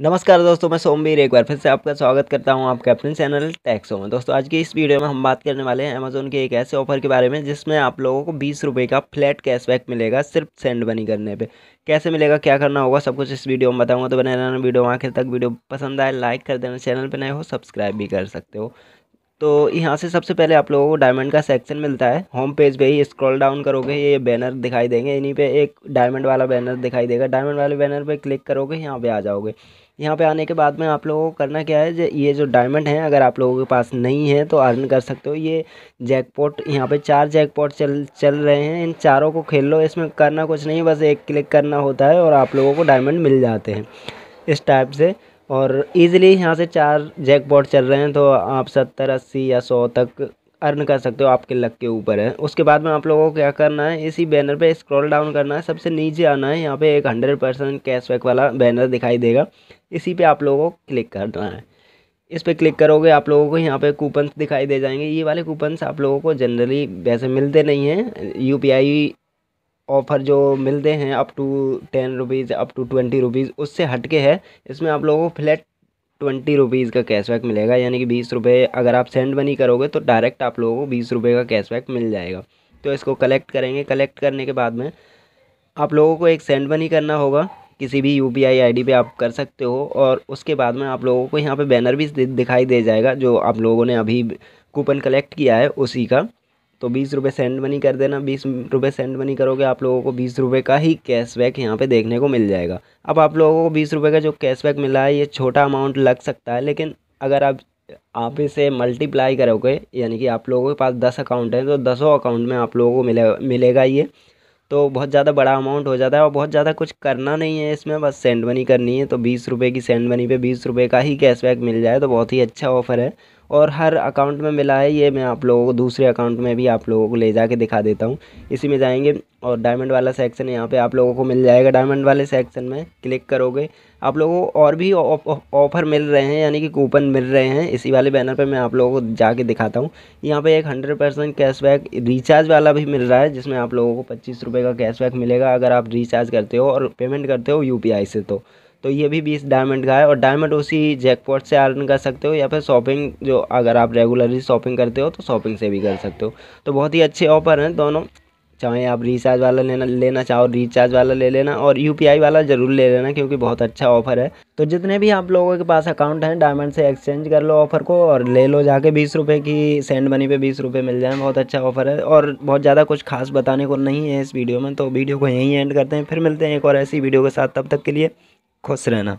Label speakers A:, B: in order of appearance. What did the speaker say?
A: नमस्कार दोस्तों मैं सोमवीर एक बार फिर से आपका स्वागत करता हूं आपके अपने चैनल टैक्सो में दोस्तों आज की इस वीडियो में हम बात करने वाले हैं अमेजोन के एक ऐसे ऑफर के बारे में जिसमें आप लोगों को बीस रुपये का फ्लैट कैशबैक मिलेगा सिर्फ सेंड बनी करने पे कैसे मिलेगा क्या करना होगा सब कुछ इस वीडियो में बताऊँगा तो बने रहना वीडियो आखिर तक वीडियो पसंद आए लाइक कर देना चैनल पर नए हो सब्सक्राइब भी कर सकते हो तो यहाँ से सबसे पहले आप लोगों को डायमंड का सेक्शन मिलता है होम पेज पे ही स्क्रॉल डाउन करोगे ये बैनर दिखाई देंगे इन्हीं पे एक डायमंड वाला बैनर दिखाई देगा डायमंड वाले बैनर पे क्लिक करोगे यहाँ पे आ जाओगे यहाँ पे आने के बाद में आप लोगों को करना क्या है ये जो डायमंड है अगर आप लोगों के पास नहीं है तो अर्न कर सकते हो ये जैकपॉट यहाँ पे चार जैकपॉट चल चल रहे हैं इन चारों को खेल लो इसमें करना कुछ नहीं बस एक क्लिक करना होता है और आप लोगों को डायमंड मिल जाते हैं इस टाइप से और ईज़िली यहाँ से चार जैकपॉट चल रहे हैं तो आप सत्तर अस्सी या सौ तक अर्न कर सकते हो आपके लक के ऊपर है उसके बाद में आप लोगों को क्या करना है इसी बैनर पे स्क्रॉल डाउन करना है सबसे नीचे आना है यहाँ पे एक हंड्रेड परसेंट कैशबैक वाला बैनर दिखाई देगा इसी पे आप लोगों को क्लिक करना है इस पर क्लिक करोगे आप लोगों को यहाँ पे कूपन्स दिखाई दे जाएंगे ये वाले कूपन्स आप लोगों को जनरली वैसे मिलते नहीं हैं यू ऑफ़र जो मिलते हैं up to ten rupees up to twenty rupees उससे हट के है इसमें आप लोगों को फ्लैट ट्वेंटी रुपीज़ का कैशबैक मिलेगा यानी कि बीस रुपये अगर आप सेंड मनी करोगे तो डायरेक्ट आप लोगों को बीस रुपये का कैशबैक मिल जाएगा तो इसको कलेक्ट करेंगे कलेक्ट करने के बाद में आप लोगों को एक सेंड मनी करना होगा किसी भी U P I I D पर आप कर सकते हो और उसके बाद में आप लोगों को यहाँ पर बैनर भी दिखाई दे जाएगा जो आप लोगों ने अभी कूपन कलेक्ट किया है उसी का तो बीस रुपये सेंड मनी कर देना बीस रुपये सेंड मनी करोगे आप लोगों को बीस रुपये का ही कैशबैक यहाँ पे देखने को मिल जाएगा अब आप लोगों को बीस रुपये का जो कैशबैक मिला है ये छोटा अमाउंट लग सकता है लेकिन अगर आप आप इसे मल्टीप्लाई करोगे यानी कि आप लोगों के पास दस अकाउंट हैं तो दसों अकाउंट में आप लोगों को मिले मिलेगा ये तो बहुत ज़्यादा बड़ा अमाउंट हो जाता है और बहुत ज़्यादा कुछ करना नहीं है इसमें बस सेंड मनी करनी है तो बीस रुपये की सेंड मनी पे बीस रुपये का ही कैशबैक मिल जाए तो बहुत ही अच्छा ऑफर है और हर अकाउंट में मिला है ये मैं आप लोगों को दूसरे अकाउंट में भी आप लोगों को ले जा दिखा देता हूँ इसी में जाएंगे और डायमंड वाला सेक्शन यहाँ पे आप लोगों को मिल जाएगा डायमंड वाले सेक्शन में क्लिक करोगे आप लोगों को और भी ऑफ़र मिल रहे हैं यानी कि कूपन मिल रहे हैं इसी वाले बैनर पे मैं आप लोगों को जाके दिखाता हूँ यहाँ पे एक हंड्रेड परसेंट कैशबैक रिचार्ज वाला भी मिल रहा है जिसमें आप लोगों को पच्चीस रुपये का कैशबैक मिलेगा अगर आप रिचार्ज करते हो और पेमेंट करते हो यू से तो तो ये भी बीस डायमंड का है और डायमंड उसी जैकपॉट से अर्न कर सकते हो या फिर शॉपिंग जो अगर आप रेगुलरली शॉपिंग करते हो तो शॉपिंग से भी कर सकते हो तो बहुत ही अच्छे ऑफर हैं दोनों चाहे आप रिचार्ज वाला लेना लेना चाहो रिचार्ज वाला ले लेना और यूपीआई वाला ज़रूर ले लेना क्योंकि बहुत अच्छा ऑफर है तो जितने भी आप लोगों के पास अकाउंट हैं डायमंड से एक्सचेंज कर लो ऑफ़र को और ले लो जाके बीस रुपये की सेंड मनी पे बीस रुपये मिल जाए बहुत अच्छा ऑफर है और बहुत ज़्यादा कुछ खास बताने को नहीं है इस वीडियो में तो वीडियो को यहीं एंड करते हैं फिर मिलते हैं एक और ऐसी वीडियो के साथ तब तक के लिए खुश रहना